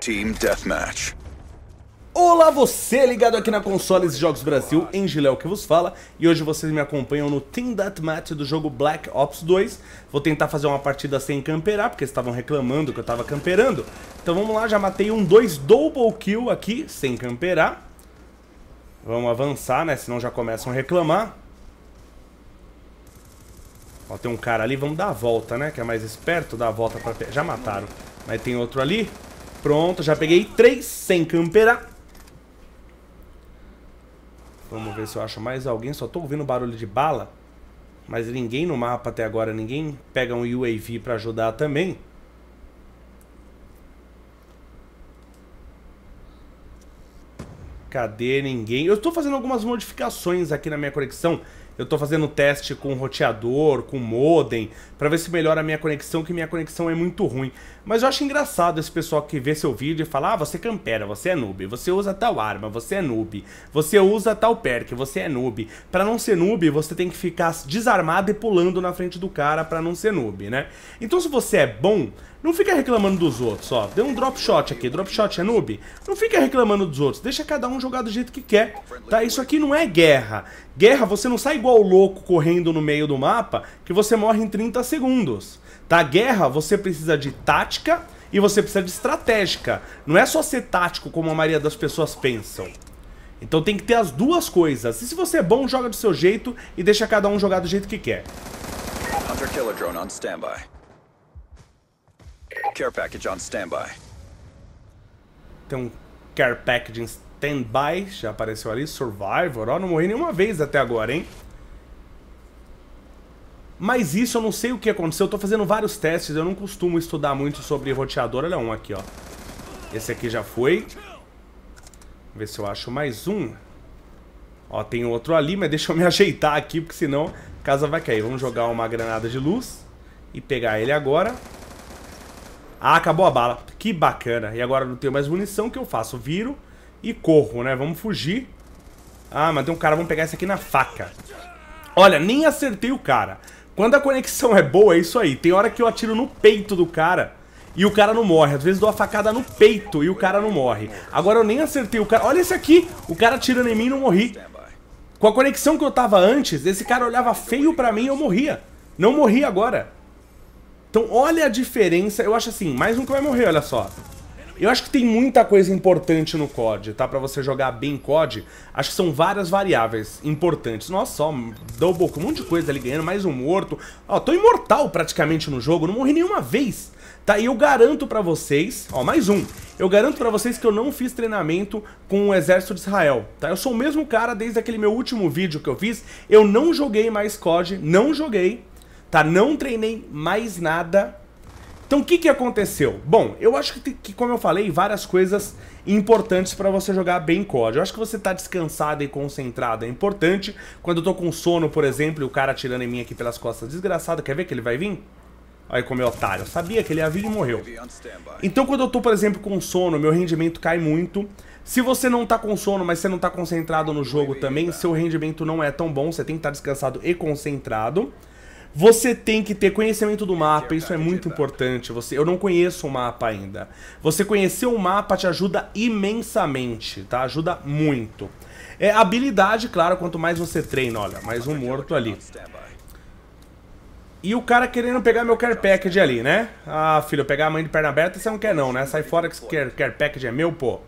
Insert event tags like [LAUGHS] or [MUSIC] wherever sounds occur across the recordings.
Team Deathmatch. Olá você ligado aqui na Consoles e Jogos Brasil, em Giléo que vos fala E hoje vocês me acompanham no Team Deathmatch do jogo Black Ops 2 Vou tentar fazer uma partida sem camperar, porque estavam reclamando que eu tava camperando Então vamos lá, já matei um 2 double kill aqui, sem camperar Vamos avançar, né, senão já começam a reclamar Ó, tem um cara ali, vamos dar a volta, né, que é mais esperto, dar a volta pra... Já mataram, mas tem outro ali Pronto, já peguei três sem camperar. Vamos ver se eu acho mais alguém. Só tô ouvindo barulho de bala. Mas ninguém no mapa até agora, ninguém pega um UAV pra ajudar também. Cadê ninguém? Eu estou fazendo algumas modificações aqui na minha conexão eu estou fazendo teste com roteador, com modem, para ver se melhora a minha conexão, que minha conexão é muito ruim. Mas eu acho engraçado esse pessoal que vê seu vídeo e fala: "Ah, você campera, você é noob, você usa tal arma, você é noob, você usa tal perk, você é noob". Para não ser noob, você tem que ficar desarmado e pulando na frente do cara para não ser noob, né? Então se você é bom, não fica reclamando dos outros, ó. Deu um drop shot aqui. Drop shot é noob. Não fica reclamando dos outros. Deixa cada um jogar do jeito que quer, tá? Isso aqui não é guerra. Guerra, você não sai igual louco correndo no meio do mapa que você morre em 30 segundos, tá? Guerra, você precisa de tática e você precisa de estratégica. Não é só ser tático como a maioria das pessoas pensam. Então tem que ter as duas coisas. E se você é bom, joga do seu jeito e deixa cada um jogar do jeito que quer. Hunter Killer Drone on standby. Care package on standby. Tem um care package em standby, já apareceu ali, Survivor, ó, não morri nenhuma vez até agora, hein? Mas isso eu não sei o que aconteceu, eu tô fazendo vários testes, eu não costumo estudar muito sobre roteador, olha um aqui, ó. Esse aqui já foi. Vamos ver se eu acho mais um. Ó, tem outro ali, mas deixa eu me [LAUGHS] ajeitar aqui, porque senão a casa vai cair. Vamos jogar uma granada de luz e pegar ele agora. Ah, acabou a bala. Que bacana. E agora não tenho mais munição, o que eu faço? Viro e corro, né? Vamos fugir. Ah, mas tem um cara, vamos pegar esse aqui na faca. Olha, nem acertei o cara. Quando a conexão é boa, é isso aí. Tem hora que eu atiro no peito do cara e o cara não morre. Às vezes dou a facada no peito e o cara não morre. Agora eu nem acertei o cara. Olha esse aqui, o cara atirando em mim e não morri. Com a conexão que eu tava antes, esse cara olhava feio pra mim e eu morria. Não morri agora. Então olha a diferença, eu acho assim, mais um que vai morrer, olha só. Eu acho que tem muita coisa importante no COD, tá? Pra você jogar bem COD, acho que são várias variáveis importantes. Nossa, só, double, um monte de coisa ali ganhando, mais um morto. Ó, tô imortal praticamente no jogo, não morri nenhuma vez, tá? E eu garanto pra vocês, ó, mais um. Eu garanto pra vocês que eu não fiz treinamento com o exército de Israel, tá? Eu sou o mesmo cara desde aquele meu último vídeo que eu fiz, eu não joguei mais COD, não joguei, tá? Não treinei mais nada. Então o que, que aconteceu? Bom, eu acho que, que como eu falei, várias coisas importantes para você jogar bem COD. Eu acho que você tá descansado e concentrado é importante. Quando eu tô com sono, por exemplo, e o cara atirando em mim aqui pelas costas, desgraçado, quer ver que ele vai vir? Olha como é otário. Eu sabia que ele ia vir e morreu. Então quando eu tô, por exemplo, com sono, meu rendimento cai muito. Se você não tá com sono, mas você não tá concentrado no jogo também, seu rendimento não é tão bom, você tem que estar tá descansado e concentrado. Você tem que ter conhecimento do mapa, isso é muito importante. Você, eu não conheço o mapa ainda. Você conhecer o mapa te ajuda imensamente, tá? Ajuda muito. É habilidade, claro, quanto mais você treina, olha, mais um morto ali. E o cara querendo pegar meu care package ali, né? Ah, filho, pegar a mãe de perna aberta, você não quer não, né? Sai fora que care, care package é meu, pô.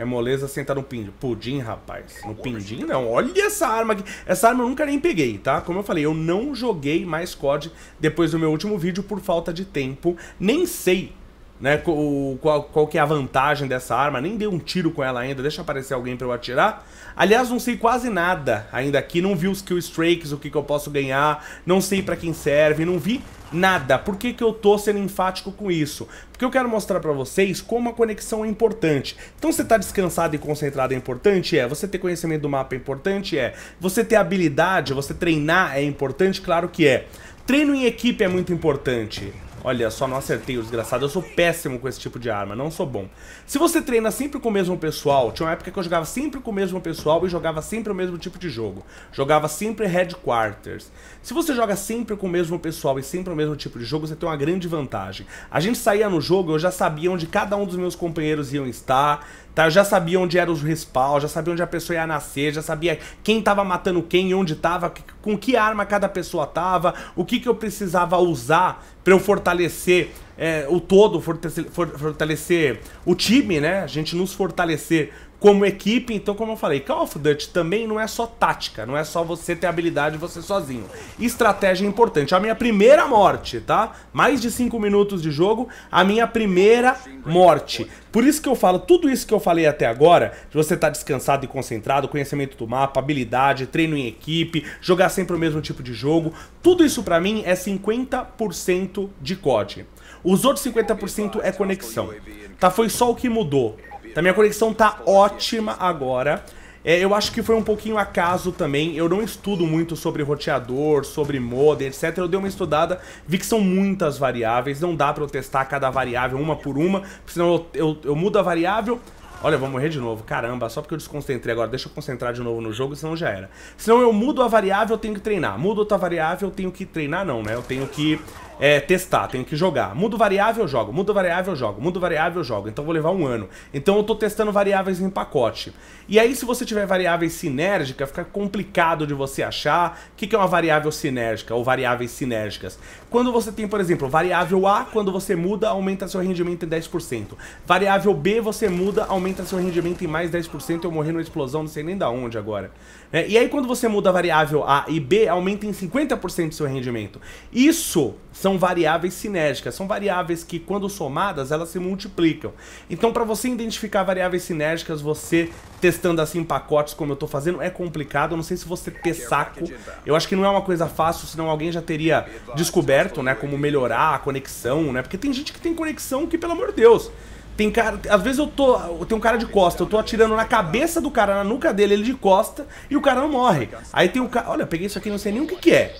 É moleza sentar no pindim. Pudim, rapaz. No pindim, não. Olha essa arma aqui. Essa arma eu nunca nem peguei, tá? Como eu falei, eu não joguei mais COD depois do meu último vídeo por falta de tempo. Nem sei né? O, qual, qual que é a vantagem dessa arma? Nem dei um tiro com ela ainda, deixa aparecer alguém para eu atirar. Aliás, não sei quase nada ainda aqui, não vi os kill strikes, o que, que eu posso ganhar, não sei para quem serve, não vi nada. Por que, que eu tô sendo enfático com isso? Porque eu quero mostrar para vocês como a conexão é importante. Então você tá descansado e concentrado é importante? É. Você ter conhecimento do mapa é importante? É. Você ter habilidade, você treinar é importante? Claro que é. Treino em equipe é muito importante. Olha só, não acertei o desgraçado. Eu sou péssimo com esse tipo de arma, não sou bom. Se você treina sempre com o mesmo pessoal, tinha uma época que eu jogava sempre com o mesmo pessoal e jogava sempre o mesmo tipo de jogo. Jogava sempre headquarters. Se você joga sempre com o mesmo pessoal e sempre o mesmo tipo de jogo, você tem uma grande vantagem. A gente saía no jogo, eu já sabia onde cada um dos meus companheiros iam estar, tá? Eu já sabia onde eram os respawns, já sabia onde a pessoa ia nascer, já sabia quem tava matando quem, onde tava, com que arma cada pessoa tava, o que, que eu precisava usar para eu fortalecer é, o todo, fortalecer, fortalecer o time, né? A gente nos fortalecer como equipe. Então, como eu falei, Call of Duty também não é só tática, não é só você ter habilidade você sozinho. Estratégia é importante. A minha primeira morte, tá? Mais de 5 minutos de jogo, a minha primeira morte. Por isso que eu falo, tudo isso que eu falei até agora, de você estar tá descansado e concentrado, conhecimento do mapa, habilidade, treino em equipe, jogar sempre o mesmo tipo de jogo, tudo isso para mim é 50% de COD. Os outros 50% é conexão. Tá, foi só o que mudou. Tá, minha conexão tá ótima agora. É, eu acho que foi um pouquinho acaso também, eu não estudo muito sobre roteador, sobre modem, etc. Eu dei uma estudada, vi que são muitas variáveis, não dá pra eu testar cada variável uma por uma, senão eu, eu, eu mudo a variável, Olha, eu vou morrer de novo. Caramba, só porque eu desconcentrei agora. Deixa eu concentrar de novo no jogo, senão já era. Senão eu mudo a variável, eu tenho que treinar. Mudo outra variável, eu tenho que treinar, não, né? Eu tenho que é, testar, tenho que jogar. Mudo variável, eu jogo. Mudo variável, eu jogo. Mudo variável, eu jogo. Então eu vou levar um ano. Então eu tô testando variáveis em pacote. E aí, se você tiver variáveis sinérgica, fica complicado de você achar o que, que é uma variável sinérgica ou variáveis sinérgicas. Quando você tem, por exemplo, variável A, quando você muda, aumenta seu rendimento em 10%. Variável B, você muda, aumenta aumenta seu rendimento em mais 10%, eu morri numa explosão, não sei nem da onde agora. É, e aí quando você muda a variável A e B, aumenta em 50% seu rendimento. Isso são variáveis sinérgicas, são variáveis que quando somadas, elas se multiplicam. Então para você identificar variáveis sinérgicas, você testando assim pacotes como eu estou fazendo, é complicado, eu não sei se você ter é saco, tá? eu acho que não é uma coisa fácil, senão alguém já teria ah, descoberto, né, como melhorar a conexão, né, porque tem gente que tem conexão que, pelo amor de Deus... Tem cara, às vezes eu tô, tem um cara de costa, eu tô atirando na cabeça do cara, na nuca dele, ele de costa e o cara não morre. Aí tem o um cara, olha, peguei isso aqui, não sei nem o que que é.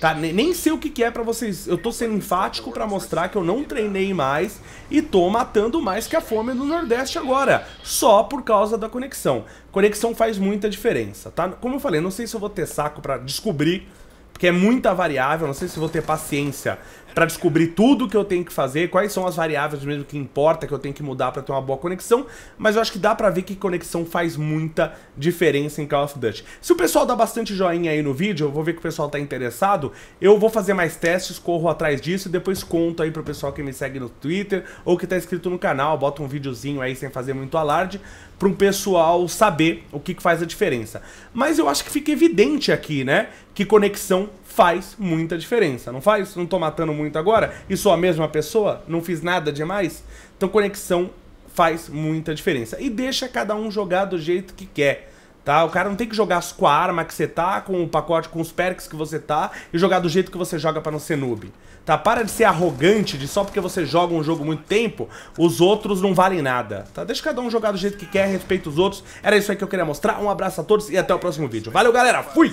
Tá, nem sei o que que é para vocês. Eu tô sendo enfático para mostrar que eu não treinei mais e tô matando mais que a fome do Nordeste agora, só por causa da conexão. Conexão faz muita diferença, tá? Como eu falei, não sei se eu vou ter saco para descobrir porque é muita variável, não sei se vou ter paciência para descobrir tudo que eu tenho que fazer, quais são as variáveis mesmo que importa que eu tenho que mudar para ter uma boa conexão, mas eu acho que dá para ver que conexão faz muita diferença em Call of Duty. Se o pessoal dá bastante joinha aí no vídeo, eu vou ver que o pessoal tá interessado, eu vou fazer mais testes, corro atrás disso e depois conto aí pro pessoal que me segue no Twitter ou que tá inscrito no canal, bota um videozinho aí sem fazer muito alarde, para um pessoal saber o que, que faz a diferença. Mas eu acho que fica evidente aqui, né, que conexão faz muita diferença, não faz? Não tô matando muito agora? E sou a mesma pessoa? Não fiz nada demais? Então conexão faz muita diferença. E deixa cada um jogar do jeito que quer. Tá? O cara não tem que jogar com a arma que você tá, com o pacote, com os perks que você tá, e jogar do jeito que você joga para não ser noob. Tá? Para de ser arrogante de só porque você joga um jogo muito tempo, os outros não valem nada. Tá? Deixa cada um jogar do jeito que quer, respeita os outros. Era isso aí que eu queria mostrar. Um abraço a todos e até o próximo vídeo. Valeu, galera. Fui!